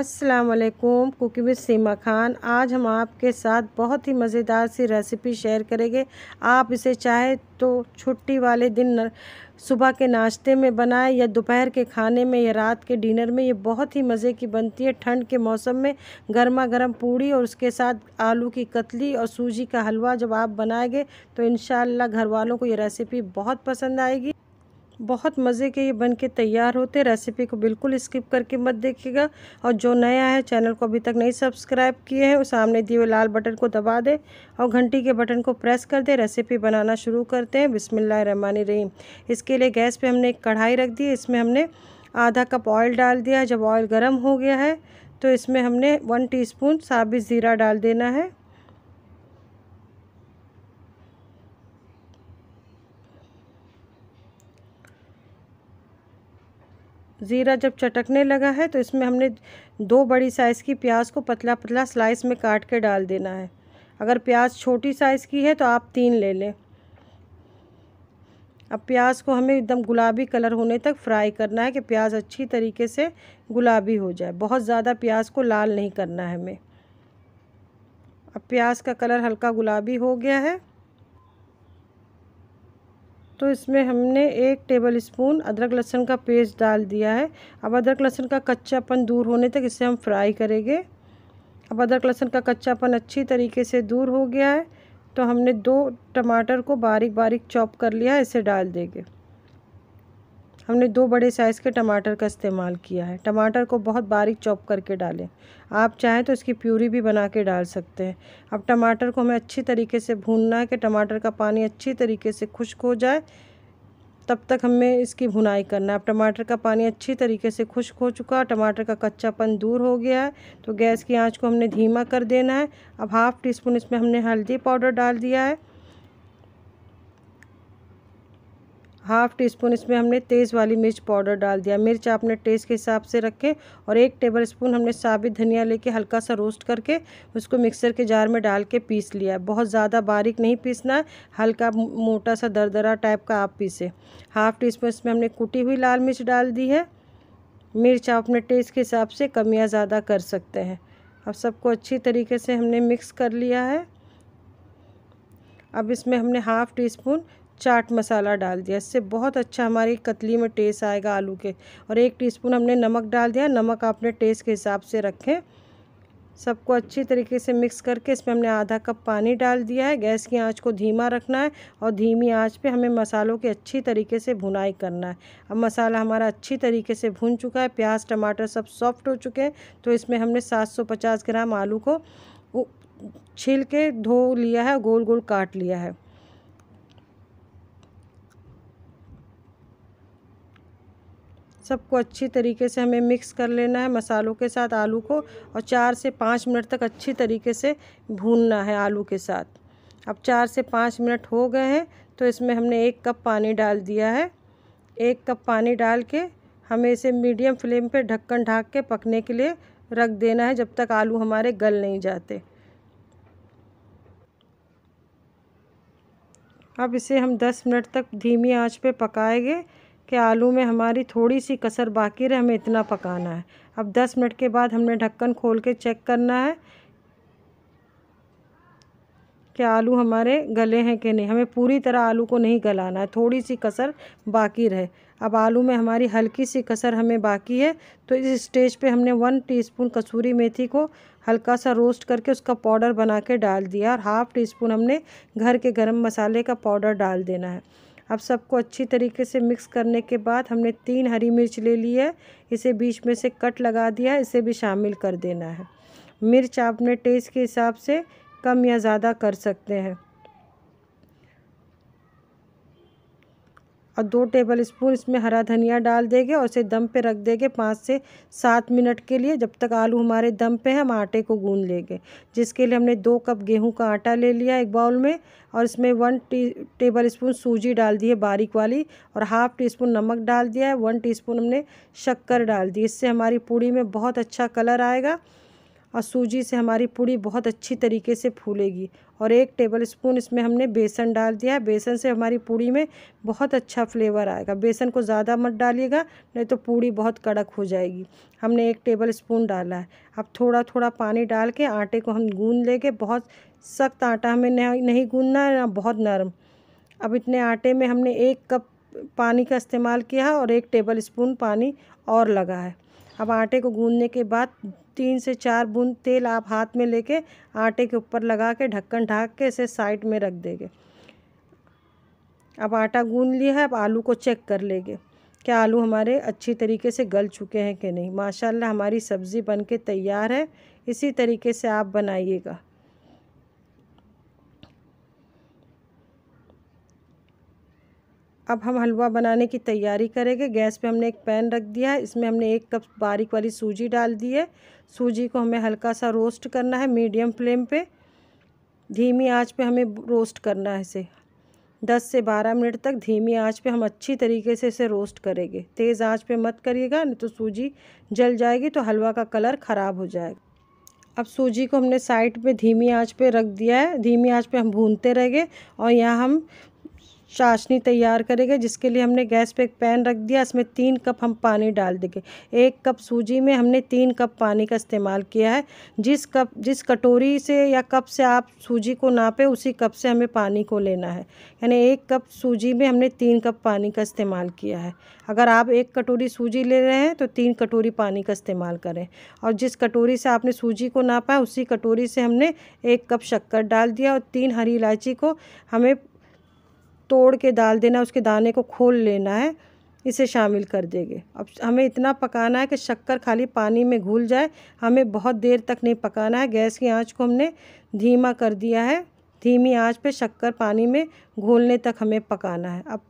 असलकुम cooking with सीमा खान आज हम आपके साथ बहुत ही मज़ेदार सी रेसिपी शेयर करेंगे आप इसे चाहे तो छुट्टी वाले दिन सुबह के नाश्ते में बनाएं या दोपहर के खाने में या रात के डिनर में ये बहुत ही मज़े की बनती है ठंड के मौसम में गर्मा गर्म पूड़ी और उसके साथ आलू की कतली और सूजी का हलवा जब आप बनाएंगे तो इन घर वालों को ये रेसिपी बहुत पसंद आएगी बहुत मज़े के ये बन के तैयार होते रेसिपी को बिल्कुल स्किप करके मत देखिएगा और जो नया है चैनल को अभी तक नहीं सब्सक्राइब किए हैं सामने दिए हुए लाल बटन को दबा दें और घंटी के बटन को प्रेस कर दें रेसिपी बनाना शुरू करते हैं रहीम इसके लिए गैस पर हमने एक कढ़ाई रख दी इसमें हमने आधा कप ऑयल डाल दिया जब ऑयल गर्म हो गया है तो इसमें हमने वन टीस्पून साबित ज़ीरा डाल देना है ज़ीरा जब चटकने लगा है तो इसमें हमने दो बड़ी साइज़ की प्याज को पतला पतला स्लाइस में काट के डाल देना है अगर प्याज छोटी साइज़ की है तो आप तीन ले लें अब प्याज को हमें एकदम गुलाबी कलर होने तक फ्राई करना है कि प्याज अच्छी तरीके से गुलाबी हो जाए बहुत ज़्यादा प्याज को लाल नहीं करना है हमें अब प्याज का कलर हल्का गुलाबी हो गया है तो इसमें हमने एक टेबल स्पून अदरक लहसुन का पेस्ट डाल दिया है अब अदरक लहसुन का कच्चापन दूर होने तक इसे हम फ्राई करेंगे अब अदरक लहसुन का कच्चापन अच्छी तरीके से दूर हो गया है तो हमने दो टमाटर को बारीक बारीक चॉप कर लिया है इसे डाल देंगे हमने दो बड़े साइज़ के टमाटर का इस्तेमाल किया है टमाटर को बहुत बारीक चॉप करके डालें आप चाहें तो इसकी प्यूरी भी बना के डाल सकते हैं अब टमाटर को हमें अच्छी तरीके से भूनना है कि टमाटर का पानी अच्छी तरीके से खुश्क हो जाए तब तक हमें इसकी भुनाई करना है अब टमाटर का पानी अच्छी तरीके से खुश्क हो चुका टमाटर का कच्चापन दूर हो गया है तो गैस की आंच को हमने धीमा कर देना है अब हाफ़ टी स्पून इसमें हमने हल्दी पाउडर डाल दिया है हाफ़ टी स्पून इसमें हमने तेज़ वाली मिर्च पाउडर डाल दिया मिर्च आपने टेस्ट के हिसाब से रखें और एक टेबल स्पून हमने साबित धनिया लेके हल्का सा रोस्ट करके उसको मिक्सर के जार में डाल के पीस लिया बहुत ज़्यादा बारीक नहीं पीसना है हल्का मोटा सा दरदरा टाइप का आप पीसे हाफ़ टी स्पून इसमें हमने कुटी हुई लाल मिर्च डाल दी है मिर्च आप अपने टेस्ट के हिसाब से कमियाँ ज़्यादा कर सकते हैं अब सबको अच्छी तरीके से हमने मिक्स कर लिया है अब इसमें हमने half teaspoon chaat masala डाल दिया इससे बहुत अच्छा हमारी कतली में टेस्ट आएगा आलू के और एक टीस्पून हमने नमक डाल दिया नमक आपने टेस्ट के हिसाब से रखें सबको अच्छी तरीके से मिक्स करके इसमें हमने आधा कप पानी डाल दिया है गैस की आंच को धीमा रखना है और धीमी आंच पे हमें मसालों की अच्छी तरीके से भुनाई करना है अब मसाला हमारा अच्छी तरीके से भुन चुका है प्याज टमाटर सब सॉफ्ट हो चुके हैं तो इसमें हमने 750 ग्राम आलू को छील के धो लिया है गोल गोल काट लिया है सबको अच्छी तरीके से हमें मिक्स कर लेना है मसालों के साथ आलू को और चार से पाँच मिनट तक अच्छी तरीके से भूनना है आलू के साथ अब चार से पाँच मिनट हो गए हैं तो इसमें हमने एक कप पानी डाल दिया है एक कप पानी डाल के हमें इसे मीडियम फ्लेम पे ढक्कन ढाक के पकने के लिए रख देना है जब तक आलू हमारे गल नहीं जाते अब इसे हम 10 मिनट तक धीमी आंच पे पकाएंगे कि आलू में हमारी थोड़ी सी कसर बाकी रहे हमें इतना पकाना है अब 10 मिनट के बाद हमने ढक्कन खोल के चेक करना है कि आलू हमारे गले हैं कि नहीं हमें पूरी तरह आलू को नहीं गलाना है थोड़ी सी कसर बाकी रहे अब आलू में हमारी हल्की सी कसर हमें बाकी है तो इस स्टेज पे हमने वन टीस्पून कसूरी मेथी को हल्का सा रोस्ट करके उसका पाउडर बना के डाल दिया और हाफ़ टी स्पून हमने घर के गरम मसाले का पाउडर डाल देना है अब सबको अच्छी तरीके से मिक्स करने के बाद हमने तीन हरी मिर्च ले ली है इसे बीच में से कट लगा दिया है इसे भी शामिल कर देना है मिर्च आपने टेस्ट के हिसाब से कम या ज़्यादा कर सकते हैं और दो टेबल स्पून इसमें हरा धनिया डाल देंगे और इसे दम पे रख देंगे पाँच से सात मिनट के लिए जब तक आलू हमारे दम पे हैं हम आटे को गूँध लेंगे जिसके लिए हमने दो कप गेहूं का आटा ले लिया एक बाउल में और इसमें वन टी टेबल स्पून सूजी डाल दी है बारीक वाली और हाफ़ टी स्पून नमक डाल दिया है वन टी स्पून हमने शक्कर डाल दी इससे हमारी पूड़ी में बहुत अच्छा कलर आएगा और सूजी से हमारी पूड़ी बहुत अच्छी तरीके से फूलेगी और एक टेबल स्पून इसमें हमने बेसन डाल दिया है बेसन से हमारी पूड़ी में बहुत अच्छा फ्लेवर आएगा बेसन को ज़्यादा मत डालिएगा नहीं तो पूड़ी बहुत कड़क हो जाएगी हमने एक टेबल स्पून डाला है अब थोड़ा थोड़ा पानी डाल के आटे को हम गूंद लेंगे बहुत सख्त आटा हमें नहीं गूंदना है ना बहुत नरम अब इतने आटे में हमने एक कप पानी का इस्तेमाल किया है और एक टेबल स्पून पानी और लगा है अब आटे को गूंदने के बाद तीन से चार बूंद तेल आप हाथ में लेके आटे के ऊपर लगा के ढक्कन ढाक के इसे साइड में रख देंगे अब आटा गूंद लिया है अब आलू को चेक कर लेंगे क्या आलू हमारे अच्छी तरीके से गल चुके हैं कि नहीं माशाल्लाह हमारी सब्ज़ी बनके तैयार है इसी तरीके से आप बनाइएगा अब हम हलवा बनाने की तैयारी करेंगे गैस पे हमने एक पैन रख दिया है इसमें हमने एक कप बारीक वाली सूजी डाल दी है सूजी को हमें हल्का सा रोस्ट करना है मीडियम फ्लेम पे धीमी आंच पे हमें रोस्ट करना है इसे दस से बारह मिनट तक धीमी आंच पे हम अच्छी तरीके से इसे रोस्ट करेंगे तेज़ आँच पर मत करिएगा नहीं तो सूजी जल जाएगी तो हलवा का कलर ख़राब हो जाएगा अब सूजी को हमने साइड पे धीमी आंच पे रख दिया है धीमी आंच पे हम भूनते रहेंगे और यहाँ हम चाशनी तैयार करेंगे जिसके लिए हमने गैस पे एक पैन रख दिया इसमें तीन कप हम पानी डाल देंगे एक कप सूजी में हमने तीन कप पानी का इस्तेमाल किया है जिस कप जिस कटोरी से या कप से आप सूजी को नापें उसी कप से हमें पानी को लेना है यानी एक कप सूजी में हमने तीन कप पानी का इस्तेमाल किया है अगर आप एक कटोरी सूजी ले रहे हैं तो तीन कटोरी पानी का इस्तेमाल करें और जिस कटोरी से आपने सूजी को नापा उसी कटोरी से हमने एक कप शक्कर डाल दिया और तीन हरी इलायची को हमें तोड़ के डाल देना उसके दाने को खोल लेना है इसे शामिल कर देंगे अब हमें इतना पकाना है कि शक्कर खाली पानी में घुल जाए हमें बहुत देर तक नहीं पकाना है गैस की आंच को हमने धीमा कर दिया है धीमी आंच पे शक्कर पानी में घोलने तक हमें पकाना है अब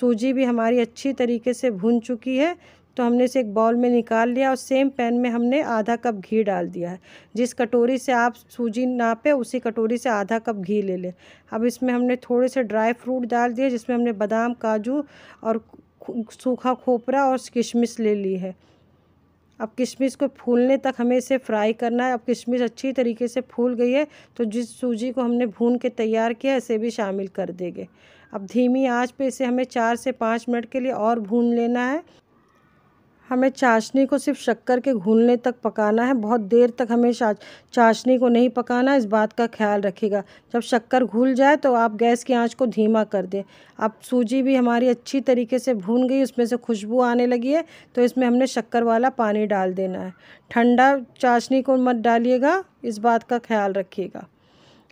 सूजी भी हमारी अच्छी तरीके से भुन चुकी है तो हमने इसे एक बॉल में निकाल लिया और सेम पैन में हमने आधा कप घी डाल दिया है जिस कटोरी से आप सूजी नापे उसी कटोरी से आधा कप घी ले लें अब इसमें हमने थोड़े से ड्राई फ्रूट डाल दिए जिसमें हमने बादाम काजू और सूखा खोपरा और किशमिश ले ली है अब किशमिश को फूलने तक हमें इसे फ्राई करना है अब किशमिश अच्छी तरीके से फूल गई है तो जिस सूजी को हमने भून के तैयार किया है इसे भी शामिल कर देंगे अब धीमी आंच पे इसे हमें चार से पाँच मिनट के लिए और भून लेना है हमें चाशनी को सिर्फ शक्कर के घूलने तक पकाना है बहुत देर तक हमें चाशनी को नहीं पकाना इस बात का ख्याल रखिएगा जब शक्कर घुल जाए तो आप गैस की आंच को धीमा कर दें अब सूजी भी हमारी अच्छी तरीके से भून गई उसमें से खुशबू आने लगी है तो इसमें हमने शक्कर वाला पानी डाल देना है ठंडा चाशनी को मत डालिएगा इस बात का ख्याल रखिएगा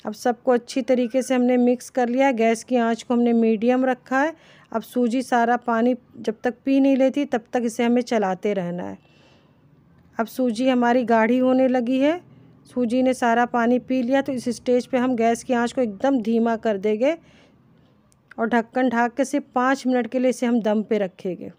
अब सबको अच्छी तरीके से हमने मिक्स कर लिया गैस की आंच को हमने मीडियम रखा है अब सूजी सारा पानी जब तक पी नहीं लेती तब तक इसे हमें चलाते रहना है अब सूजी हमारी गाढ़ी होने लगी है सूजी ने सारा पानी पी लिया तो इस स्टेज पे हम गैस की आंच को एकदम धीमा कर देंगे और ढक्कन ढाक के सिर्फ पाँच मिनट के लिए इसे हम दम पे रखेंगे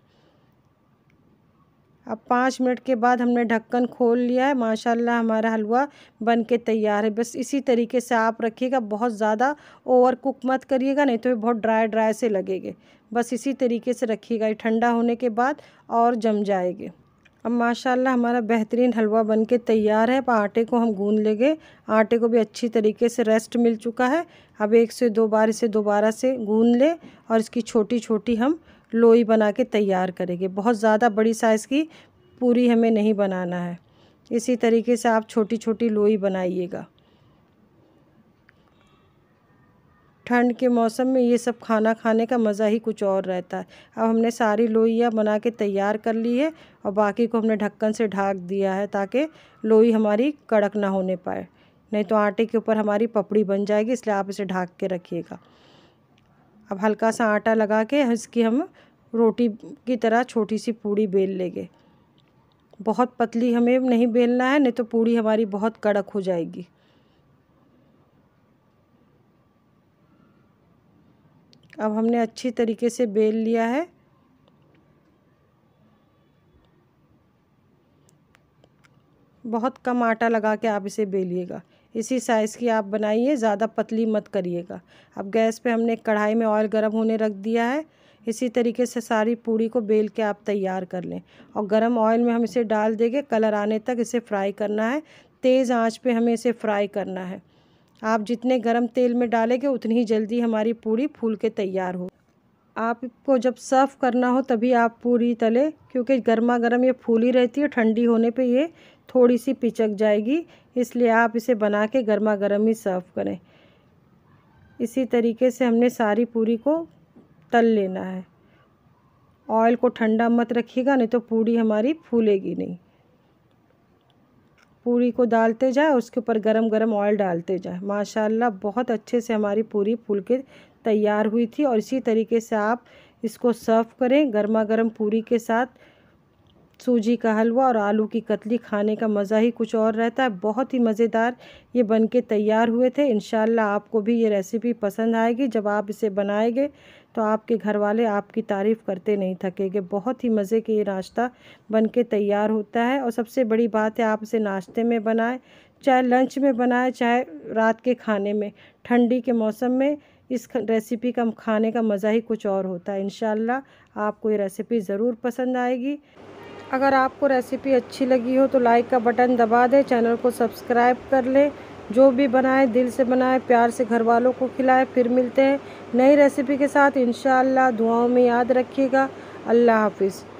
अब पाँच मिनट के बाद हमने ढक्कन खोल लिया है माशाल्लाह हमारा हलवा बन के तैयार है बस इसी तरीके से आप रखिएगा बहुत ज़्यादा ओवर कुक मत करिएगा नहीं तो ये बहुत ड्राई ड्राई से लगेंगे बस इसी तरीके से रखिएगा ये ठंडा होने के बाद और जम जाएंगे अब माशाल्लाह हमारा बेहतरीन हलवा बन के तैयार है अब आटे को हम गूँ लेंगे आटे को भी अच्छी तरीके से रेस्ट मिल चुका है अब एक से दो बार इसे दोबारा से गूंद लें और इसकी छोटी छोटी हम लोई बना के तैयार करेंगे बहुत ज़्यादा बड़ी साइज़ की पूरी हमें नहीं बनाना है इसी तरीके से आप छोटी छोटी लोई बनाइएगा ठंड के मौसम में ये सब खाना खाने का मज़ा ही कुछ और रहता है अब हमने सारी लोइयाँ बना के तैयार कर ली है और बाकी को हमने ढक्कन से ढाक दिया है ताकि लोई हमारी कड़क ना होने पाए नहीं तो आटे के ऊपर हमारी पपड़ी बन जाएगी इसलिए आप इसे ढाक के रखिएगा अब हल्का सा आटा लगा के इसकी हम रोटी की तरह छोटी सी पूड़ी बेल लेंगे बहुत पतली हमें नहीं बेलना है नहीं तो पूड़ी हमारी बहुत कड़क हो जाएगी अब हमने अच्छी तरीके से बेल लिया है बहुत कम आटा लगा के आप इसे बेलिएगा इसी साइज़ की आप बनाइए ज़्यादा पतली मत करिएगा अब गैस पे हमने कढ़ाई में ऑयल गर्म होने रख दिया है इसी तरीके से सारी पूड़ी को बेल के आप तैयार कर लें और गर्म ऑयल में हम इसे डाल देंगे कलर आने तक इसे फ्राई करना है तेज़ आंच पे हमें इसे फ्राई करना है आप जितने गर्म तेल में डालेंगे उतनी ही जल्दी हमारी पूड़ी फूल के तैयार हो आपको जब सर्व करना हो तभी आप पूरी तले क्योंकि गर्मा गर्म ये फूली रहती है ठंडी होने पे ये थोड़ी सी पिचक जाएगी इसलिए आप इसे बना के गर्मा गर्म ही सर्व करें इसी तरीके से हमने सारी पूरी को तल लेना है ऑयल को ठंडा मत रखिएगा नहीं तो पूरी हमारी फूलेगी नहीं पूरी को डालते जाए उसके ऊपर गरम गरम ऑयल डालते जाए माशाल्लाह बहुत अच्छे से हमारी पूरी फूल के तैयार हुई थी और इसी तरीके से आप इसको सर्व करें गर्मा गर्म पूरी के साथ सूजी का हलवा और आलू की कतली खाने का मज़ा ही कुछ और रहता है बहुत ही मज़ेदार ये बन के तैयार हुए थे इन आपको भी ये रेसिपी पसंद आएगी जब आप इसे बनाएंगे तो आपके घर वाले आपकी तारीफ़ करते नहीं थकेंगे बहुत ही मज़े के ये नाश्ता बन के तैयार होता है और सबसे बड़ी बात है आप इसे नाश्ते में बनाएं चाहे लंच में बनाएं चाहे रात के खाने में ठंडी के मौसम में इस रेसिपी का खाने का मज़ा ही कुछ और होता है इन आपको ये रेसिपी ज़रूर पसंद आएगी अगर आपको रेसिपी अच्छी लगी हो तो लाइक का बटन दबा दें चैनल को सब्सक्राइब कर लें जो भी बनाए दिल से बनाए प्यार से घर वालों को खिलाए फिर मिलते हैं नई रेसिपी के साथ इन दुआओं में याद रखिएगा अल्लाह हाफिज़